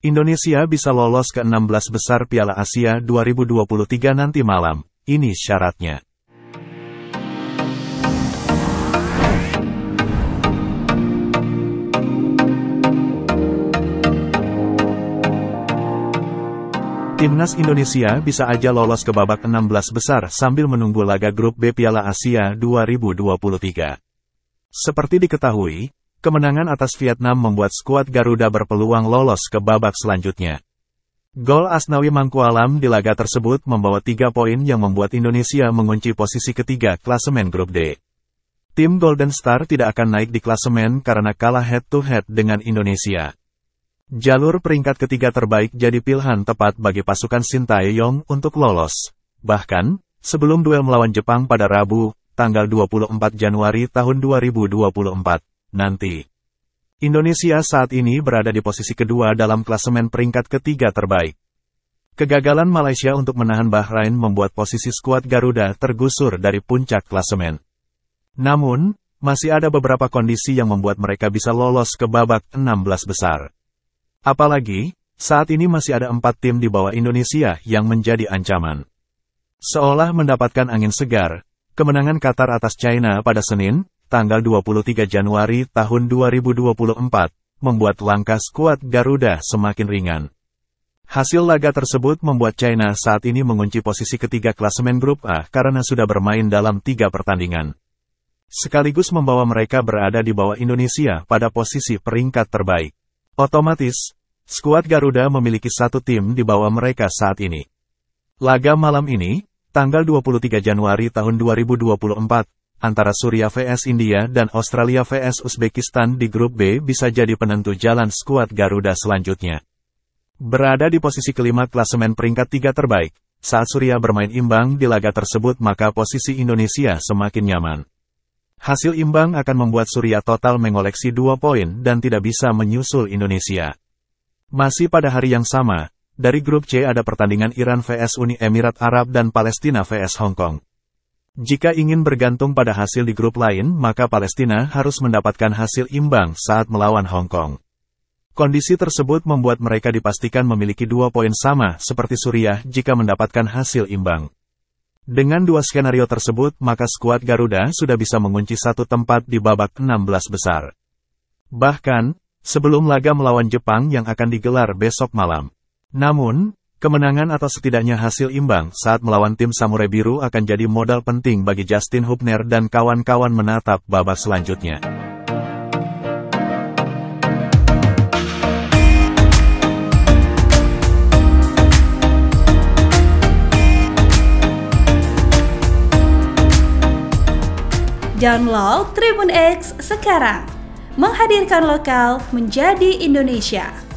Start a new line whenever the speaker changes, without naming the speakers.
Indonesia bisa lolos ke 16 besar Piala Asia 2023 nanti malam. Ini syaratnya. Timnas Indonesia bisa aja lolos ke babak 16 besar sambil menunggu laga grup B Piala Asia 2023. Seperti diketahui, Kemenangan atas Vietnam membuat skuad Garuda berpeluang lolos ke babak selanjutnya. Gol Asnawi Mangkualam di laga tersebut membawa tiga poin yang membuat Indonesia mengunci posisi ketiga klasemen grup D. Tim Golden Star tidak akan naik di klasemen karena kalah head-to-head -head dengan Indonesia. Jalur peringkat ketiga terbaik jadi pilihan tepat bagi pasukan Sintayong untuk lolos. Bahkan, sebelum duel melawan Jepang pada Rabu, tanggal 24 Januari tahun 2024 nanti. Indonesia saat ini berada di posisi kedua dalam klasemen peringkat ketiga terbaik. Kegagalan Malaysia untuk menahan Bahrain membuat posisi skuad Garuda tergusur dari puncak klasemen. Namun, masih ada beberapa kondisi yang membuat mereka bisa lolos ke babak 16 besar. Apalagi, saat ini masih ada empat tim di bawah Indonesia yang menjadi ancaman. Seolah mendapatkan angin segar, kemenangan Qatar atas China pada Senin, tanggal 23 Januari tahun 2024, membuat langkah skuad Garuda semakin ringan. Hasil laga tersebut membuat China saat ini mengunci posisi ketiga klasemen grup A karena sudah bermain dalam tiga pertandingan. Sekaligus membawa mereka berada di bawah Indonesia pada posisi peringkat terbaik. Otomatis, skuad Garuda memiliki satu tim di bawah mereka saat ini. Laga malam ini, tanggal 23 Januari tahun 2024, antara Suria vs India dan Australia vs Uzbekistan di grup B bisa jadi penentu jalan skuad Garuda selanjutnya. Berada di posisi kelima klasemen peringkat tiga terbaik, saat Suria bermain imbang di laga tersebut maka posisi Indonesia semakin nyaman. Hasil imbang akan membuat Suria total mengoleksi dua poin dan tidak bisa menyusul Indonesia. Masih pada hari yang sama, dari grup C ada pertandingan Iran vs Uni Emirat Arab dan Palestina vs Hong Kong. Jika ingin bergantung pada hasil di grup lain, maka Palestina harus mendapatkan hasil imbang saat melawan Hong Kong. Kondisi tersebut membuat mereka dipastikan memiliki dua poin sama seperti Suriah jika mendapatkan hasil imbang. Dengan dua skenario tersebut, maka skuad Garuda sudah bisa mengunci satu tempat di babak 16 besar. Bahkan, sebelum laga melawan Jepang yang akan digelar besok malam. Namun, Kemenangan atau setidaknya hasil imbang saat melawan tim Samurai Biru akan jadi modal penting bagi Justin Hubner dan kawan-kawan menatap babak selanjutnya. Download Tribun X sekarang, menghadirkan lokal menjadi Indonesia.